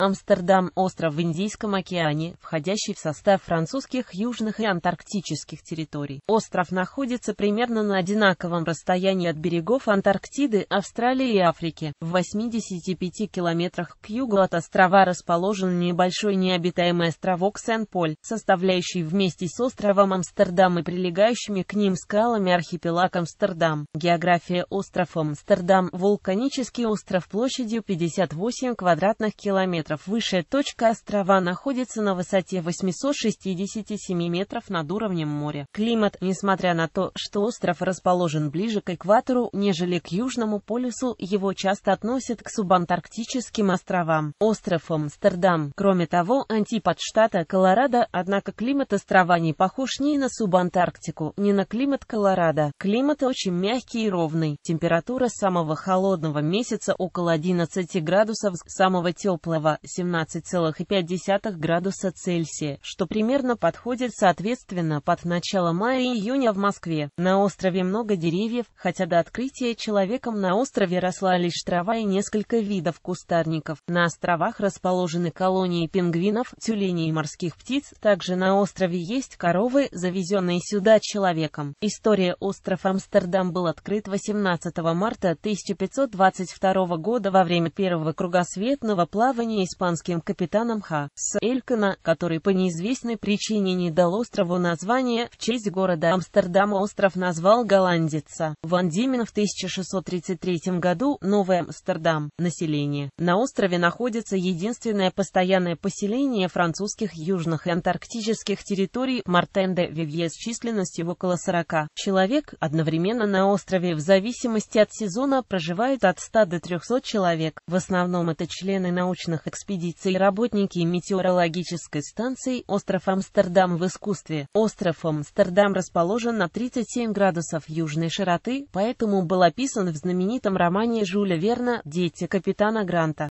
Амстердам – остров в Индийском океане, входящий в состав французских южных и антарктических территорий. Остров находится примерно на одинаковом расстоянии от берегов Антарктиды, Австралии и Африки. В 85 километрах к югу от острова расположен небольшой необитаемый островок Сен-Поль, составляющий вместе с островом Амстердам и прилегающими к ним скалами архипелаг Амстердам. География острова Амстердам – вулканический остров площадью 58 квадратных километров метров. Высшая точка острова находится на высоте 867 метров над уровнем моря. Климат, несмотря на то, что остров расположен ближе к экватору, нежели к Южному полюсу, его часто относят к субантарктическим островам. Остров Амстердам, кроме того, антипод штата Колорадо, однако климат острова не похож ни на субантарктику, ни на климат Колорадо. Климат очень мягкий и ровный. Температура самого холодного месяца около 11 градусов, самого теплого 17,5 градуса Цельсия, что примерно подходит соответственно под начало мая и июня в Москве. На острове много деревьев, хотя до открытия человеком на острове росла лишь трава и несколько видов кустарников. На островах расположены колонии пингвинов, тюленей и морских птиц. Также на острове есть коровы, завезенные сюда человеком. История остров Амстердам был открыт 18 марта 1522 года во время первого кругосветного плавания испанским капитаном Х. С. Элькана, который по неизвестной причине не дал острову название в честь города Амстердама остров назвал голландица. Ван Димен в 1633 году Новый Амстердам. Население. На острове находится единственное постоянное поселение французских южных и антарктических территорий Мартен де Вивье с численностью около 40 человек. Одновременно на острове в зависимости от сезона проживает от 100 до 300 человек. В основном это члены научных экспертов экспедиции работники метеорологической станции «Остров Амстердам» в искусстве. Остров Амстердам расположен на 37 градусов южной широты, поэтому был описан в знаменитом романе Жюля Верна «Дети капитана Гранта».